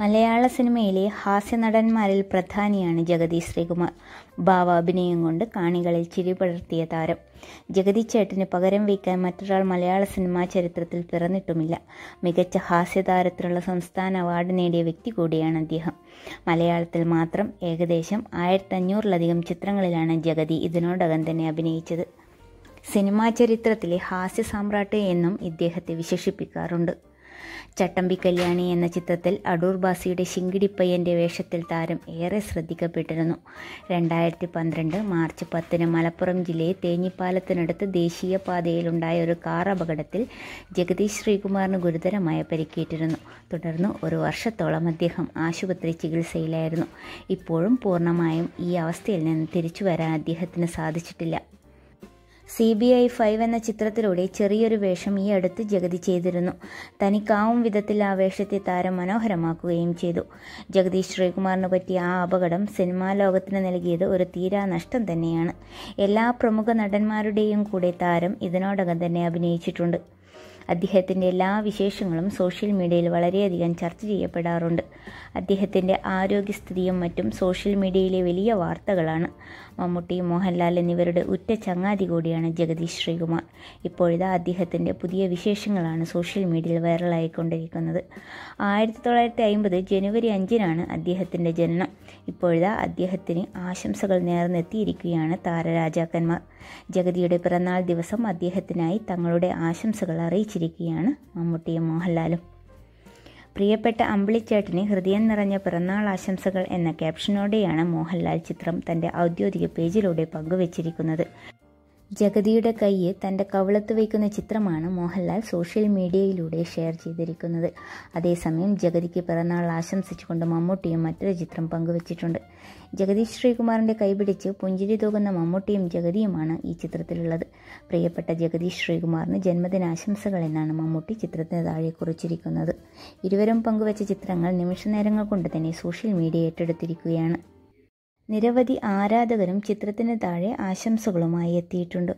മലയാള സിനിമയിലെ ഹാസ്യനടന്മാരിൽ പ്രധാനിയാണ് ജഗതി ശ്രീകുമാർ ഭാവാഭിനയം കൊണ്ട് കാണികളിൽ ചിരി പടർത്തിയ താരം ജഗതി ചേട്ടന് പകരം വയ്ക്കാൻ മറ്റൊരാൾ മലയാള സിനിമാ ചരിത്രത്തിൽ പിറന്നിട്ടുമില്ല മികച്ച ഹാസ്യതാരത്തിനുള്ള സംസ്ഥാന അവാർഡ് നേടിയ വ്യക്തി കൂടിയാണ് അദ്ദേഹം മലയാളത്തിൽ മാത്രം ഏകദേശം ആയിരത്തഞ്ഞൂറിലധികം ചിത്രങ്ങളിലാണ് ജഗതി ഇതിനോടകം തന്നെ അഭിനയിച്ചത് സിനിമാ ചരിത്രത്തിലെ ഹാസ്യ സാമ്രാട്ട് എന്നും ഇദ്ദേഹത്തെ വിശേഷിപ്പിക്കാറുണ്ട് ചട്ടമ്പി കല്യാണി എന്ന ചിത്രത്തിൽ അടൂർ ബാസിയുടെ ശിങ്കിടിപ്പയ്യൻ്റെ വേഷത്തിൽ താരം ഏറെ ശ്രദ്ധിക്കപ്പെട്ടിരുന്നു രണ്ടായിരത്തി പന്ത്രണ്ട് മാർച്ച് പത്തിന് മലപ്പുറം ജില്ലയിൽ തേഞ്ഞിപ്പാലത്തിനടുത്ത് ദേശീയപാതയിലുണ്ടായ ഒരു കാർ അപകടത്തിൽ ജഗദീഷ് ശ്രീകുമാറിന് ഗുരുതരമായ പരിക്കേറ്റിരുന്നു തുടർന്ന് ഒരു വർഷത്തോളം അദ്ദേഹം ആശുപത്രി ചികിത്സയിലായിരുന്നു ഇപ്പോഴും പൂർണ്ണമായും ഈ അവസ്ഥയിൽ നിന്ന് തിരിച്ചു വരാൻ അദ്ദേഹത്തിന് സാധിച്ചിട്ടില്ല സി ബി ഐ ഫൈവ് എന്ന ചിത്രത്തിലൂടെ ചെറിയൊരു വേഷം ഈ അടുത്ത് ജഗതി ചെയ്തിരുന്നു തനിക്കാവും വിധത്തിൽ ആ വേഷത്തെ താരം മനോഹരമാക്കുകയും ചെയ്തു ജഗദീഷ് ശ്രീകുമാറിന് പറ്റിയ ആ അപകടം സിനിമാ ലോകത്തിന് നൽകിയത് ഒരു തീരാ നഷ്ടം തന്നെയാണ് എല്ലാ പ്രമുഖ നടന്മാരുടെയും കൂടെ താരം ഇതിനോടകം തന്നെ അഭിനയിച്ചിട്ടുണ്ട് അദ്ദേഹത്തിൻ്റെ എല്ലാ വിശേഷങ്ങളും സോഷ്യൽ മീഡിയയിൽ വളരെയധികം ചർച്ച ചെയ്യപ്പെടാറുണ്ട് അദ്ദേഹത്തിൻ്റെ ആരോഗ്യസ്ഥിതിയും മറ്റും സോഷ്യൽ മീഡിയയിലെ വലിയ വാർത്തകളാണ് മമ്മൂട്ടി മോഹൻലാൽ എന്നിവരുടെ ഉറ്റ ചങ്ങാതി കൂടിയാണ് ജഗദീഷ് ശ്രീകുമാർ ഇപ്പോഴിതാ അദ്ദേഹത്തിൻ്റെ പുതിയ വിശേഷങ്ങളാണ് സോഷ്യൽ മീഡിയയിൽ വൈറലായിക്കൊണ്ടിരിക്കുന്നത് ആയിരത്തി തൊള്ളായിരത്തി അമ്പത് ജനുവരി അഞ്ചിനാണ് അദ്ദേഹത്തിൻ്റെ ജനനം ഇപ്പോഴാ അദ്ദേഹത്തിന് ആശംസകൾ നേർന്നെത്തിയിരിക്കുകയാണ് താരരാജാക്കന്മാർ ജഗതിയുടെ പിറന്നാൾ ദിവസം അദ്ദേഹത്തിനായി തങ്ങളുടെ ആശംസകൾ അറിയിച്ചിരിക്കുകയാണ് മമ്മൂട്ടിയും മോഹൻലാലും പ്രിയപ്പെട്ട അമ്പിളിച്ചേട്ടന് ഹൃദയം നിറഞ്ഞ പിറന്നാൾ ആശംസകൾ എന്ന ക്യാപ്ഷനോടെയാണ് മോഹൻലാൽ ചിത്രം തൻ്റെ ഔദ്യോഗിക പേജിലൂടെ പങ്കുവച്ചിരിക്കുന്നത് ജഗതിയുടെ കൈയെ തൻ്റെ കവളത്ത് വയ്ക്കുന്ന ചിത്രമാണ് മോഹൻലാൽ സോഷ്യൽ മീഡിയയിലൂടെ ഷെയർ ചെയ്തിരിക്കുന്നത് അതേസമയം ജഗതിക്ക് പിറന്നാൾ ആശംസിച്ചുകൊണ്ട് മമ്മൂട്ടിയും മറ്റൊരു ചിത്രം പങ്കുവച്ചിട്ടുണ്ട് ജഗതി ശ്രീകുമാറിൻ്റെ കൈപിടിച്ച് പുഞ്ചിരി തൂകുന്ന മമ്മൂട്ടിയും ജഗതിയുമാണ് ഈ ചിത്രത്തിലുള്ളത് പ്രിയപ്പെട്ട ജഗതി ശ്രീകുമാറിന് ജന്മദിനാശംസകൾ എന്നാണ് മമ്മൂട്ടി ചിത്രത്തിന് താഴെ കുറിച്ചിരിക്കുന്നത് ഇരുവരും പങ്കുവച്ച ചിത്രങ്ങൾ നിമിഷനേരങ്ങൾ കൊണ്ട് തന്നെ സോഷ്യൽ മീഡിയ ഏറ്റെടുത്തിരിക്കുകയാണ് നിരവധി ആരാധകരും ചിത്രത്തിന് താഴെ ആശംസകളുമായി എത്തിയിട്ടുണ്ട്